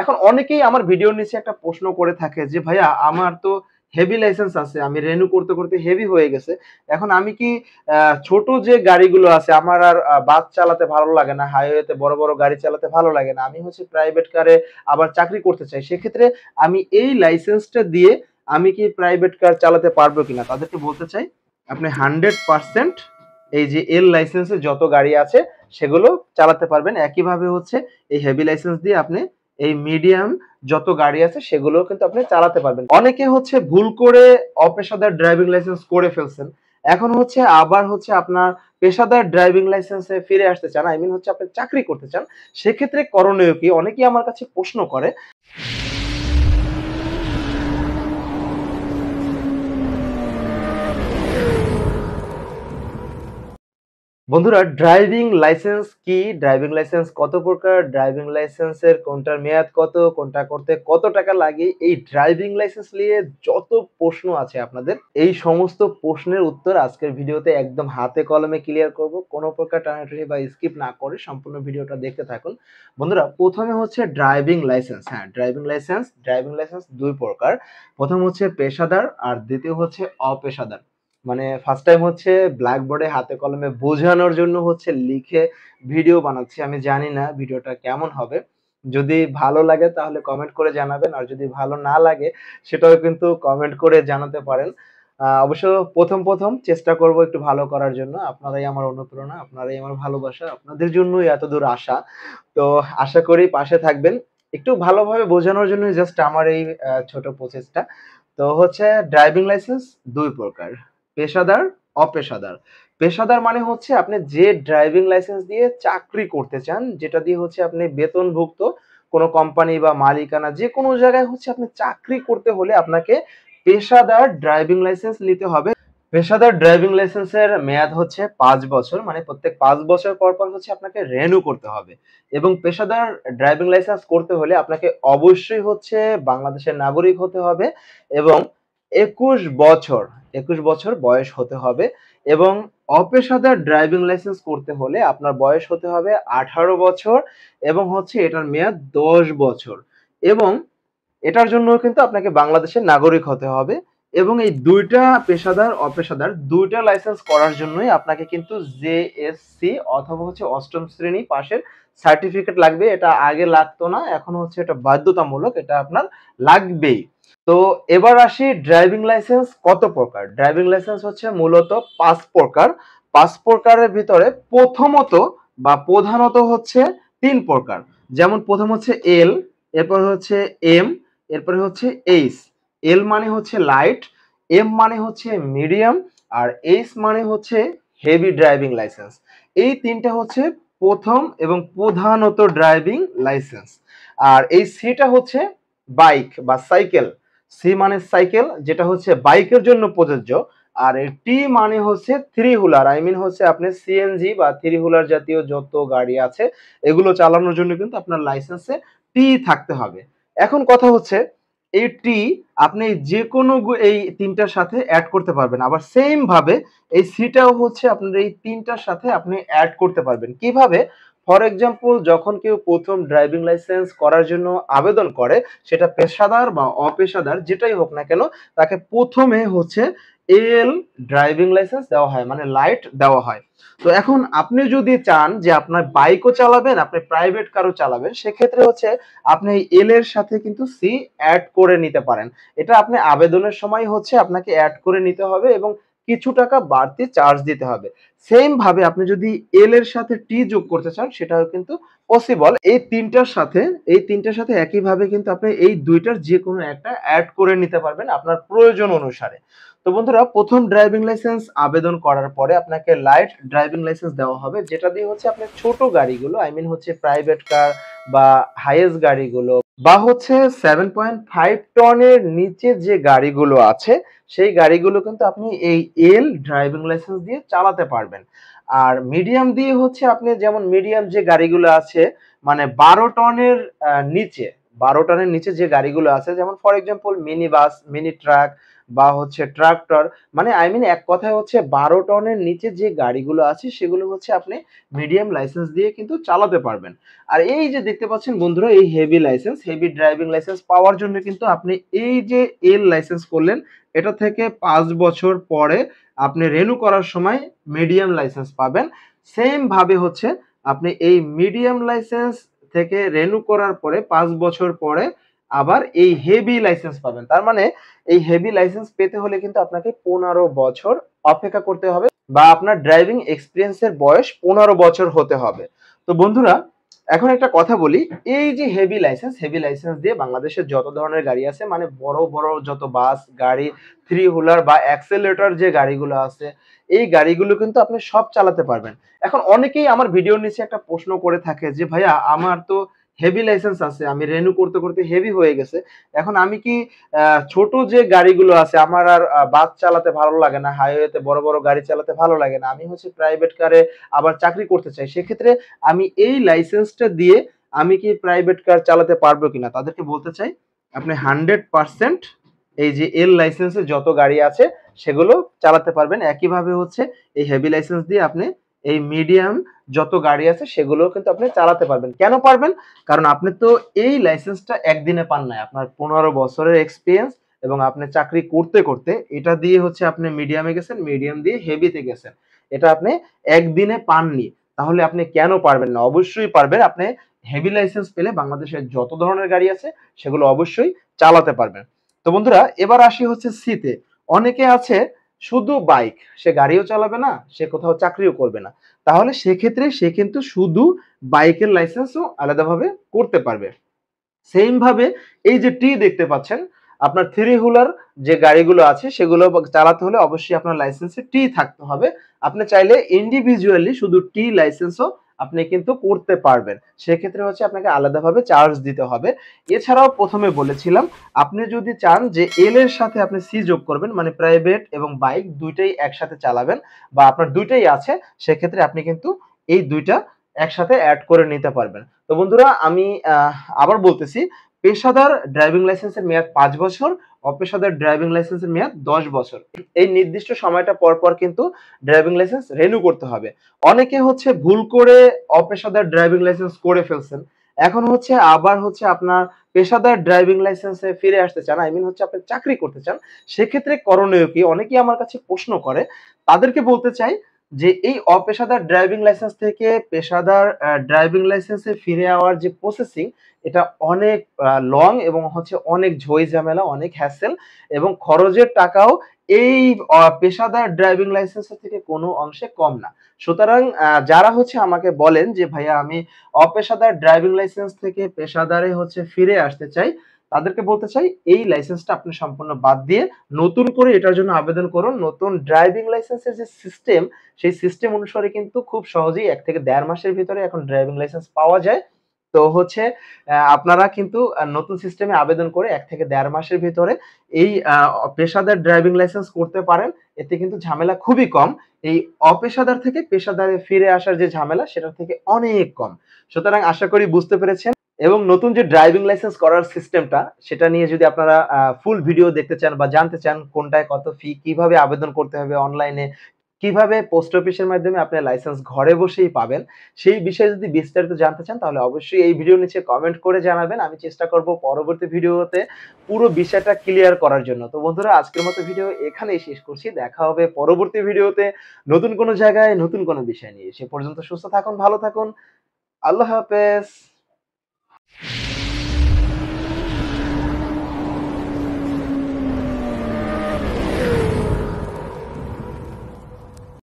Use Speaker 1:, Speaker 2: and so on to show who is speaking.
Speaker 1: এখন অনেকেই আমার ভিডিওর নিচে একটা প্রশ্ন করে থাকে যে ভাইয়া আমার তো হেভি লাইসেন্স আছে আমি রেনু করতে করতে হেভি হয়ে গেছে এখন আমি কি ছোট যে গাড়িগুলো আছে আমার আর বাস চালাতে ভালো লাগে না হাইওয়েতে বড় বড় গাড়ি চালাতে ভালো লাগে না আমি হচ্ছে প্রাইভেট কারে আবার চাকরি করতে চাই সেক্ষেত্রে আমি এই লাইসেন্সটা দিয়ে আমি কি প্রাইভেট কার চালাতে পারবো কিনা তাদেরকে বলতে চাই আপনি হান্ড্রেড পার্সেন্ট এই যে এল লাইসেন্সে যত গাড়ি আছে সেগুলো চালাতে পারবেন একইভাবে হচ্ছে এই হেভি লাইসেন্স দিয়ে আপনি এই মিডিয়াম যত গাড়ি আছে সেগুলো কিন্তু আপনি চালাতে পারবেন অনেকে হচ্ছে ভুল করে অপেশাদার ড্রাইভিং লাইসেন্স করে ফেলছেন এখন হচ্ছে আবার হচ্ছে আপনার পেশাদার ড্রাইভিং লাইসেন্সে ফিরে আসতে চান আই মিন হচ্ছে আপনি চাকরি করতে চান সেক্ষেত্রে করণীয় কি অনেকেই আমার কাছে প্রশ্ন করে বন্ধুরা ড্রাইভিং লাইসেন্স কি ড্রাইভিং লাইসেন্স কত প্রকার ড্রাইভিং লাইসেন্সের কোনটার মেয়াদ কত কোনটা করতে কত টাকা লাগে এই ড্রাইভিং লাইসেন্স নিয়ে যত প্রশ্ন আছে আপনাদের এই সমস্ত প্রশ্নের উত্তর আজকের ভিডিওতে একদম হাতে কলমে ক্লিয়ার করব কোনো প্রকার টানাটানি বা স্কিপ না করে সম্পূর্ণ ভিডিওটা দেখতে থাকুন বন্ধুরা প্রথমে হচ্ছে ড্রাইভিং লাইসেন্স হ্যাঁ ড্রাইভিং লাইসেন্স ড্রাইভিং লাইসেন্স দুই প্রকার প্রথম হচ্ছে পেশাদার আর দ্বিতীয় হচ্ছে অপেশাদার মানে ফার্স্ট টাইম হচ্ছে ব্ল্যাকবোর্ডে হাতে কলমে বোঝানোর জন্য হচ্ছে লিখে ভিডিও বানাচ্ছি আমি জানি না ভিডিওটা কেমন হবে যদি ভালো লাগে তাহলে কমেন্ট করে জানাবেন আর যদি ভালো না লাগে সেটাও কিন্তু কমেন্ট করে জানাতে পারেন অবশ্য প্রথম প্রথম চেষ্টা করব একটু ভালো করার জন্য আপনারাই আমার অনুপ্রেরণা আপনারাই আমার ভালোবাসা আপনাদের জন্যই এত দূর আসা তো আশা করি পাশে থাকবেন একটু ভালোভাবে বোঝানোর জন্য জাস্ট আমার এই ছোট প্রসেসটা তো হচ্ছে ড্রাইভিং লাইসেন্স দুই প্রকার পেশাদার অপেশাদার পেশাদার মানে হচ্ছে আপনি যে ড্রাইভিং লাইসেন্স দিয়ে চাকরি করতে চান যেটা দিয়ে হচ্ছে আপনি বেতনভুক্ত কোনো কোম্পানি বা মালিকানা যে কোনো জায়গায় হচ্ছে আপনি চাকরি করতে হলে আপনাকে পেশাদার ড্রাইভিং লাইসেন্স নিতে হবে পেশাদার ড্রাইভিং লাইসেন্সের মেয়াদ হচ্ছে পাঁচ বছর মানে প্রত্যেক পাঁচ বছর পর পর হচ্ছে আপনাকে রেনু করতে হবে এবং পেশাদার ড্রাইভিং লাইসেন্স করতে হলে আপনাকে অবশ্যই হচ্ছে বাংলাদেশের নাগরিক হতে হবে এবং একুশ বছর একুশ বছর বয়স হতে হবে এবং অপেশাদার ড্রাইভিং লাইসেন্স করতে হলে আপনার বয়স হতে হবে আঠারো বছর এবং হচ্ছে এটার মেয়াদ দশ বছর এবং এটার জন্য কিন্তু আপনাকে বাংলাদেশের নাগরিক হতে হবে এবং এই দুইটা পেশাদার অপেশাদার দুইটা লাইসেন্স করার জন্যই আপনাকে কিন্তু জেএসসি অথবা হচ্ছে অষ্টম শ্রেণী পাশের সার্টিফিকেট লাগবে এটা আগে লাগতো না এখন হচ্ছে এটা বাধ্যতামূলক এটা আপনার লাগবেই তো এবার আসি ড্রাইভিং লাইসেন্স কত প্রকার ড্রাইভিং লাইসেন্স হচ্ছে মূলত পাঁচ প্রকার পাঁচ প্রকারের ভিতরে প্রথমত বা প্রধানত হচ্ছে তিন প্রকার যেমন প্রথম হচ্ছে এল এরপর হচ্ছে এম এরপরে হচ্ছে এইচ এল মানে হচ্ছে লাইট এম মানে হচ্ছে মিডিয়াম আর এইচ মানে হচ্ছে হেভি ড্রাইভিং লাইসেন্স এই তিনটা হচ্ছে প্রথম এবং প্রধানত ড্রাইভিং লাইসেন্স আর এই সিটা হচ্ছে বাইক বা সাইকেল সি মানে সাইকেল যেটা হচ্ছে বাইকের জন্য প্রযোজ্য আর টি মানে হচ্ছে থ্রি হুলার আই মিন হচ্ছে আপনি সিএনজি বা থ্রি হুলার জাতীয় যত গাড়ি আছে এগুলো চালানোর জন্য কিন্তু আপনার লাইসেন্সে টি থাকতে হবে এখন কথা হচ্ছে এটি আপনি যে কোনো এই তিনটার সাথে অ্যাড করতে পারবেন আবার সেমভাবে এই সিটাও হচ্ছে আপনার এই তিনটার সাথে আপনি অ্যাড করতে পারবেন কিভাবে ফর এক্সাম্পল যখন কেউ প্রথম ড্রাইভিং লাইসেন্স করার জন্য আবেদন করে সেটা পেশাদার বা অপেশাদার যেটাই হোক না কেন তাকে প্রথমে হচ্ছে এল ড্রাইভিং লাইসেন্স দেওয়া হয় মানে লাইট দেওয়া হয় তো এখন আপনি যদি চান যে আপনার বাইকও চালাবেন আপনি প্রাইভেট কারও চালাবেন সেক্ষেত্রে হচ্ছে আপনি এল এর সাথে কিন্তু সি অ্যাড করে নিতে পারেন এটা আপনি আবেদনের সময় হচ্ছে আপনাকে অ্যাড করে নিতে হবে এবং কিছু টাকা বাড়তি চার্জ দিতে হবে সেম ভাবে আপনি যদি এল এর সাথে টি যোগ করতে চান সেটাও কিন্তু পসিবল এই তিনটার সাথে এই তিনটার সাথে একইভাবে কিন্তু আপনি এই দুইটার যে কোনো একটা অ্যাড করে নিতে পারবেন আপনার প্রয়োজন অনুসারে তো বন্ধুরা প্রথম ড্রাইভিং লাইসেন্স আবেদন করার পরে আপনাকে লাইট ড্রাইভিং লাইসেন্স দেওয়া হবে যেটা দিয়ে হচ্ছে আপনার ছোট গাড়িগুলো আই মিন হচ্ছে প্রাইভেট কার বা হাইয়েস্ট গাড়িগুলো বা হচ্ছে সেভেন পয়েন্ট ফাইভ টনের নিচে যে গাড়িগুলো আছে সেই গাড়িগুলো কিন্তু আপনি এই এল ড্রাইভিং লাইসেন্স দিয়ে চালাতে পারবেন আর মিডিয়াম দিয়ে হচ্ছে আপনি যেমন মিডিয়াম যে গাড়িগুলো আছে মানে বারো টনের নিচে বারো টনের নিচে যে গাড়িগুলো আছে যেমন for example mini bus mini truck বা হচ্ছে ট্রাক্টর মানে আই মিন এক কথায় হচ্ছে বারো টনের নিচে যে গাড়িগুলো আছে সেগুলো হচ্ছে আপনি মিডিয়াম লাইসেন্স দিয়ে কিন্তু চালাতে পারবেন আর এই যে দেখতে পাচ্ছেন বন্ধুরা এই heavy licence heavy driving licence পাওয়ার জন্য কিন্তু আপনি এই যে এল লাইসেন্স করলেন এটা থেকে পাঁচ বছর পরে আপনি রেনু করার সময় মিডিয়াম লাইসেন্স পাবেন সেম ভাবে হচ্ছে আপনি এই মিডিয়াম লাইসেন্স থেকে রেনু করার পরে পাঁচ বছর পরে আবার এই হেভি লাইসেন্স পাবেন তার মানে এই হেভি লাইসেন্স পেতে হলে কিন্তু আপনাকে পনেরো বছর অপেক্ষা করতে হবে বা আপনার ড্রাইভিং এক্সপিরিয়েন্সের বয়স পনেরো বছর হতে হবে তো বন্ধুরা এখন একটা কথা বলি এই যে হেভি লাইসেন্স হেভি লাইসেন্স দিয়ে বাংলাদেশের যত ধরনের গাড়ি আছে মানে বড় বড় যত বাস গাড়ি থ্রি হুলার বা অ্যাক্সেলেটর যে গাড়িগুলো আছে এই গাড়িগুলো কিন্তু আপনি সব চালাতে পারবেন এখন অনেকেই আমার ভিডিওর নিচে একটা প্রশ্ন করে থাকে যে ভাইয়া আমার তো হেভি লাইসেন্স আছে আমি রেনু করতে করতে হেভি হয়ে গেছে এখন আমি কি ছোট যে গাড়িগুলো আছে আমার আর বাস চালাতে ভালো লাগে না হাইওয়েতে বড় বড় গাড়ি চালাতে ভালো লাগে না আমি হচ্ছে প্রাইভেট কারে আবার চাকরি করতে চাই সেক্ষেত্রে আমি এই লাইসেন্সটা দিয়ে আমি কি প্রাইভেট কার চালাতে পারবো কিনা তাদেরকে বলতে চাই আপনি হান্ড্রেড পার্সেন্ট এই যে এল লাইসেন্সে যত গাড়ি আছে সেগুলো চালাতে পারবেন একইভাবে হচ্ছে এই হেভি লাইসেন্স দিয়ে আপনি এই মিডিয়াম যত গাড়ি আছে সেগুলো কিন্তু আপনি চালাতে পারবেন কেন পারবেন কারণ আপনি তো এই লাইসেন্সটা একদিনে পান নাই আপনার পনেরো বছরের এক্সপিরিয়েন্স এবং আপনি চাকরি করতে করতে এটা দিয়ে হচ্ছে আপনি মিডিয়ামে গেছেন মিডিয়াম দিয়ে হেভিতে গেছেন এটা আপনি একদিনে পাননি তাহলে আপনি কেন পারবেন না অবশ্যই পারবেন আপনি হেভি লাইসেন্স পেলে বাংলাদেশের যত ধরনের গাড়ি আছে সেগুলো অবশ্যই চালাতে পারবেন তো বন্ধুরা এবার আসি হচ্ছে সিতে অনেকে আছে শুধু বাইক সে গাড়িও চালাবে না সে কোথাও চাকরিও করবে না তাহলে সেক্ষেত্রে সে কিন্তু শুধু বাইকের লাইসেন্সও আলাদাভাবে করতে পারবে সেমভাবে এই যে টি দেখতে পাচ্ছেন আপনার থ্রি হুলার যে গাড়িগুলো আছে সেগুলো চালাতে হলে অবশ্যই আপনার লাইসেন্সে টি থাকতে হবে আপনি চাইলে ইন্ডিভিজুয়ালি শুধু টি লাইসেন্সও আপনি কিন্তু করতে পারবেন সেক্ষেত্রে হচ্ছে আপনাকে আলাদাভাবে চার্জ দিতে হবে এছাড়াও প্রথমে বলেছিলাম আপনি যদি চান যে এল এর সাথে আপনি সি যোগ করবেন মানে প্রাইভেট এবং বাইক দুইটাই একসাথে চালাবেন বা আপনার দুইটাই আছে সেক্ষেত্রে আপনি কিন্তু এই দুইটা একসাথে অ্যাড করে নিতে পারবেন তো বন্ধুরা আমি আবার বলতেছি পেশাদার ড্রাইভিং লাইসেন্সের মেয়াদ পাঁচ বছর অপেশাদার ড্রাইভিং লাইসেন্সের মেয়াদ দশ বছর এই নির্দিষ্ট সময়টা পর পর কিন্তু ড্রাইভিং লাইসেন্স রেনু করতে হবে অনেকে হচ্ছে ভুল করে অপেশাদার ড্রাইভিং লাইসেন্স করে ফেলছেন এখন হচ্ছে আবার হচ্ছে আপনার পেশাদার ড্রাইভিং লাইসেন্সে ফিরে আসতে চান আই মিন হচ্ছে আপনি চাকরি করতে চান সেক্ষেত্রে করণীয় কি অনেকেই আমার কাছে প্রশ্ন করে তাদেরকে বলতে চাই যে এই অপেশাদার ড্রাইভিং লাইসেন্স থেকে পেশাদার ড্রাইভিং লাইসেন্সে ফিরে আওয়ার যে প্রসেসিং এটা অনেক লং এবং হচ্ছে অনেক ঝই ঝামেলা অনেক হ্যাসেল এবং খরচের টাকাও এই পেশাদার ড্রাইভিং লাইসেন্সের থেকে কোনো অংশে কম না সুতরাং যারা হচ্ছে আমাকে বলেন যে ভাইয়া আমি অপেশাদার ড্রাইভিং লাইসেন্স থেকে পেশাদারে হচ্ছে ফিরে আসতে চাই তাদেরকে বলতে চাই এই লাইসেন্সটা আপনি সম্পূর্ণ বাদ দিয়ে নতুন করে এটার জন্য আবেদন করুন নতুন ড্রাইভিং লাইসেন্সের যে সিস্টেম সেই সিস্টেম অনুসারে কিন্তু খুব সহজেই এক থেকে দেড় মাসের ভিতরে এখন ড্রাইভিং লাইসেন্স পাওয়া যায় তো হচ্ছে আপনারা কিন্তু নতুন সিস্টেমে আবেদন করে এক থেকে দেড় মাসের ভিতরে এই পেশাদার ড্রাইভিং লাইসেন্স করতে পারেন এতে কিন্তু ঝামেলা খুবই কম এই অপেশাদার থেকে পেশাদারে ফিরে আসার যে ঝামেলা সেটার থেকে অনেক কম সুতরাং আশা করি বুঝতে পেরেছেন এবং নতুন যে ড্রাইভিং লাইসেন্স করার সিস্টেমটা সেটা নিয়ে যদি আপনারা ফুল ভিডিও দেখতে চান বা জানতে চান কোনটায় কত ফি কিভাবে আবেদন করতে হবে অনলাইনে কিভাবে পোস্ট অফিসের মাধ্যমে আপনার লাইসেন্স ঘরে বসেই পাবেন সেই বিষয়ে যদি বিস্তারিত জানতে চান তাহলে অবশ্যই এই ভিডিও নিচে কমেন্ট করে জানাবেন আমি চেষ্টা করব পরবর্তী ভিডিওতে পুরো বিষয়টা ক্লিয়ার করার জন্য তো বন্ধুরা আজকের মতো ভিডিও এখানেই শেষ করছি দেখা হবে পরবর্তী ভিডিওতে নতুন কোনো জায়গায় নতুন কোনো বিষয় নিয়ে সে পর্যন্ত সুস্থ থাকুন ভালো থাকুন আল্লাহ হাফেজ